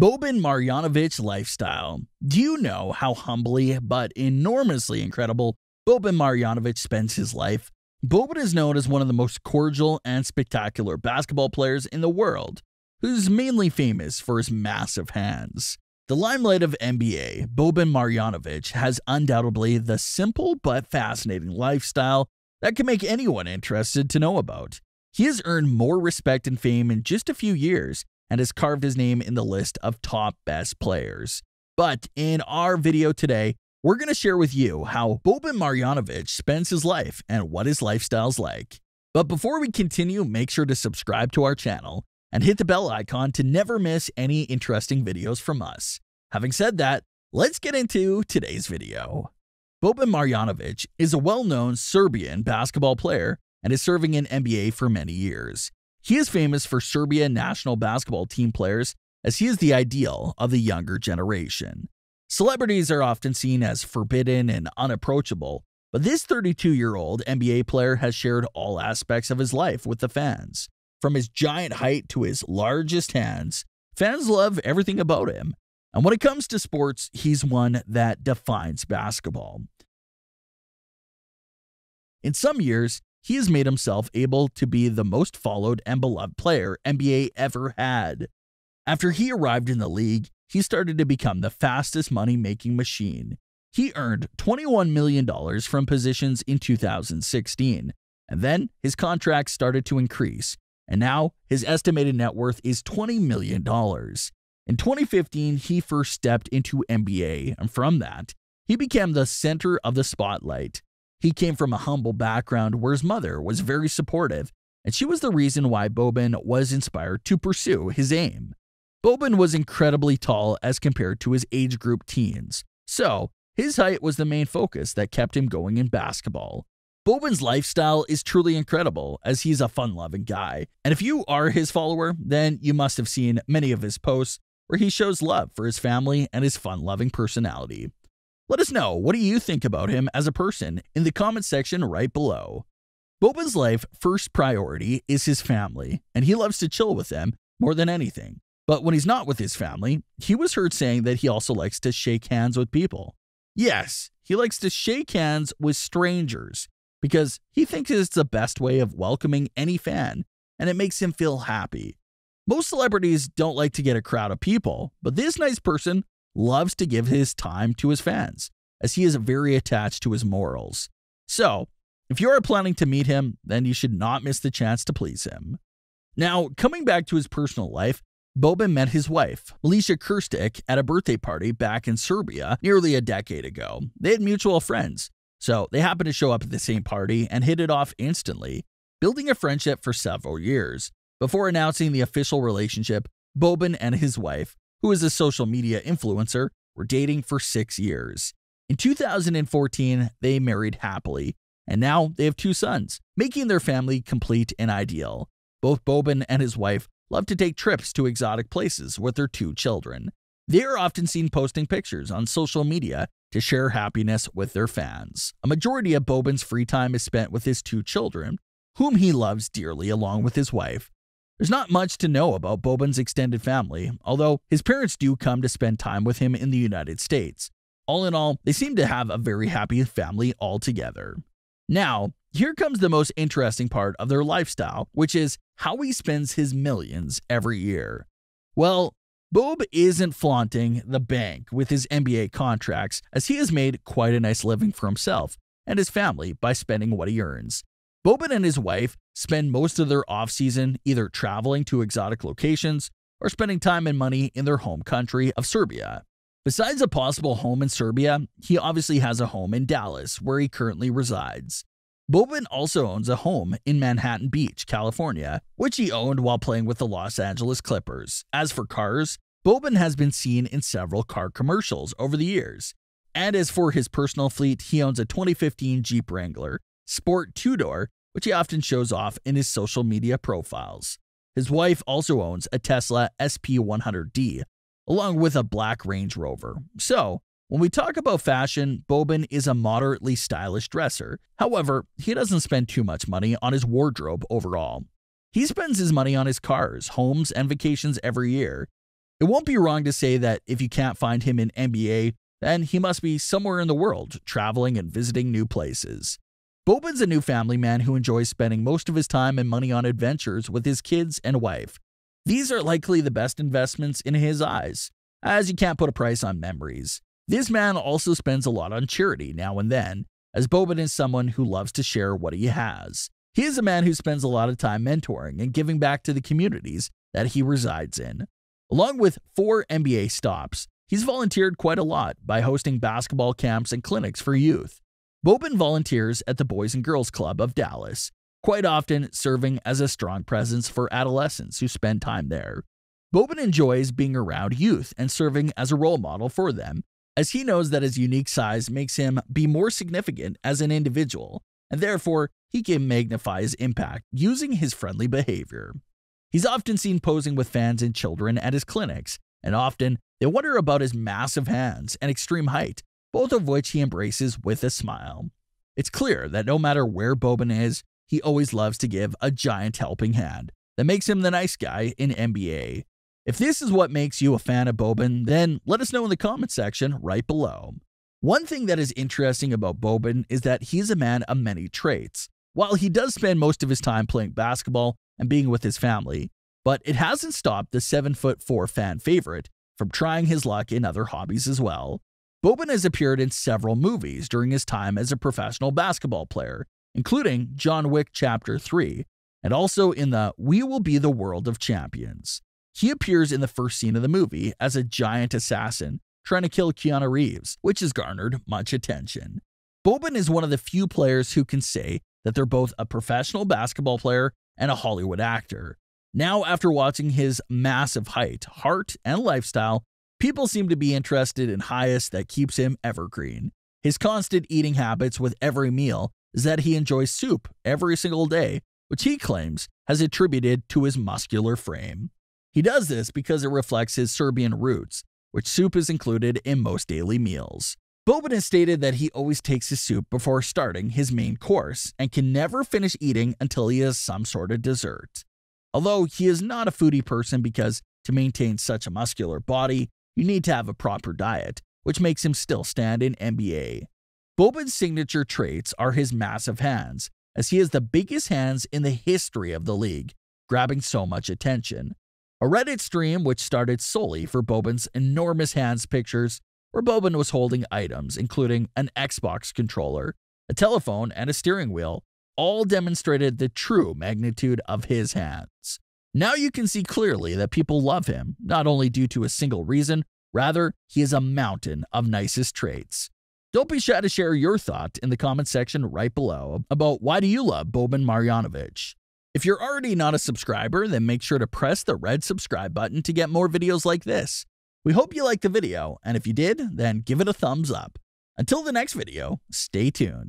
Boban Marjanovic lifestyle. Do you know how humbly but enormously incredible Boban Marjanovic spends his life? Boban is known as one of the most cordial and spectacular basketball players in the world, who's mainly famous for his massive hands. The limelight of NBA, Boban Marjanovic has undoubtedly the simple but fascinating lifestyle that can make anyone interested to know about. He has earned more respect and fame in just a few years and has carved his name in the list of top best players. But in our video today, we're going to share with you how Boban Marjanovic spends his life and what his lifestyle's like. But before we continue, make sure to subscribe to our channel and hit the bell icon to never miss any interesting videos from us. Having said that, let's get into today's video. Boban Marjanovic is a well-known Serbian basketball player and is serving in NBA for many years. He is famous for Serbia national basketball team players, as he is the ideal of the younger generation. Celebrities are often seen as forbidden and unapproachable, but this 32 year old NBA player has shared all aspects of his life with the fans. From his giant height to his largest hands, fans love everything about him. And when it comes to sports, he's one that defines basketball. In some years, he has made himself able to be the most followed and beloved player NBA ever had. After he arrived in the league, he started to become the fastest money making machine. He earned $21 million from positions in 2016, and then his contract started to increase, and now his estimated net worth is $20 million. In 2015, he first stepped into NBA, and from that, he became the center of the spotlight. He came from a humble background where his mother was very supportive, and she was the reason why Bobin was inspired to pursue his aim. Bobin was incredibly tall as compared to his age group teens, so his height was the main focus that kept him going in basketball. Bobin's lifestyle is truly incredible, as he's a fun loving guy. And if you are his follower, then you must have seen many of his posts where he shows love for his family and his fun loving personality. Let us know what do you think about him as a person in the comment section right below. Boba's life first priority is his family, and he loves to chill with them more than anything. But when he's not with his family, he was heard saying that he also likes to shake hands with people. Yes, he likes to shake hands with strangers because he thinks it's the best way of welcoming any fan, and it makes him feel happy. Most celebrities don't like to get a crowd of people, but this nice person loves to give his time to his fans, as he is very attached to his morals. So, if you are planning to meet him, then you should not miss the chance to please him. Now, coming back to his personal life, Boban met his wife, Alicia Kirstik, at a birthday party back in Serbia nearly a decade ago. They had mutual friends, so they happened to show up at the same party and hit it off instantly, building a friendship for several years. Before announcing the official relationship, Boban and his wife who is a social media influencer, were dating for six years. In 2014, they married happily, and now they have two sons, making their family complete and ideal. Both Boban and his wife love to take trips to exotic places with their two children. They are often seen posting pictures on social media to share happiness with their fans. A majority of Boban's free time is spent with his two children, whom he loves dearly along with his wife, there's not much to know about Boban's extended family, although his parents do come to spend time with him in the United States. All in all, they seem to have a very happy family altogether. Now, here comes the most interesting part of their lifestyle, which is how he spends his millions every year. Well, Bob isn't flaunting the bank with his NBA contracts, as he has made quite a nice living for himself and his family by spending what he earns. Boban and his wife spend most of their offseason either traveling to exotic locations or spending time and money in their home country of Serbia. Besides a possible home in Serbia, he obviously has a home in Dallas, where he currently resides. Boban also owns a home in Manhattan Beach, California, which he owned while playing with the Los Angeles Clippers. As for cars, Boban has been seen in several car commercials over the years. And as for his personal fleet, he owns a 2015 Jeep Wrangler, sport two door, which he often shows off in his social media profiles. His wife also owns a Tesla SP100D, along with a black Range Rover. So, when we talk about fashion, Bobin is a moderately stylish dresser. However, he doesn't spend too much money on his wardrobe overall. He spends his money on his cars, homes, and vacations every year. It won't be wrong to say that if you can't find him in NBA, then he must be somewhere in the world, traveling and visiting new places. Bobin's a new family man who enjoys spending most of his time and money on adventures with his kids and wife. These are likely the best investments in his eyes, as you can't put a price on memories. This man also spends a lot on charity now and then, as Bobin is someone who loves to share what he has. He is a man who spends a lot of time mentoring and giving back to the communities that he resides in. Along with four NBA stops, he's volunteered quite a lot by hosting basketball camps and clinics for youth. Bobin volunteers at the Boys and Girls Club of Dallas, quite often serving as a strong presence for adolescents who spend time there. Bobin enjoys being around youth and serving as a role model for them, as he knows that his unique size makes him be more significant as an individual, and therefore he can magnify his impact using his friendly behavior. He's often seen posing with fans and children at his clinics, and often they wonder about his massive hands and extreme height both of which he embraces with a smile. It's clear that no matter where Boban is, he always loves to give a giant helping hand that makes him the nice guy in NBA. If this is what makes you a fan of Boban, then let us know in the comment section right below. One thing that is interesting about Boban is that he's a man of many traits. While he does spend most of his time playing basketball and being with his family, but it hasn't stopped the 7 foot 4 fan favorite from trying his luck in other hobbies as well. Boban has appeared in several movies during his time as a professional basketball player, including John Wick Chapter 3, and also in the We Will Be the World of Champions. He appears in the first scene of the movie as a giant assassin trying to kill Keanu Reeves, which has garnered much attention. Boban is one of the few players who can say that they're both a professional basketball player and a Hollywood actor. Now, after watching his massive height, heart, and lifestyle, People seem to be interested in Hyas that keeps him evergreen. His constant eating habits with every meal is that he enjoys soup every single day, which he claims has attributed to his muscular frame. He does this because it reflects his Serbian roots, which soup is included in most daily meals. Boban has stated that he always takes his soup before starting his main course and can never finish eating until he has some sort of dessert. Although he is not a foodie person because to maintain such a muscular body, you need to have a proper diet, which makes him still stand in NBA. Boban's signature traits are his massive hands, as he has the biggest hands in the history of the league, grabbing so much attention. A Reddit stream which started solely for Boban's enormous hands pictures, where Boban was holding items, including an Xbox controller, a telephone, and a steering wheel, all demonstrated the true magnitude of his hands. Now you can see clearly that people love him, not only due to a single reason, rather, he is a mountain of nicest traits. Don't be shy to share your thought in the comment section right below about why do you love Boban Marjanovic. If you're already not a subscriber, then make sure to press the red subscribe button to get more videos like this. We hope you liked the video, and if you did, then give it a thumbs up. Until the next video, stay tuned.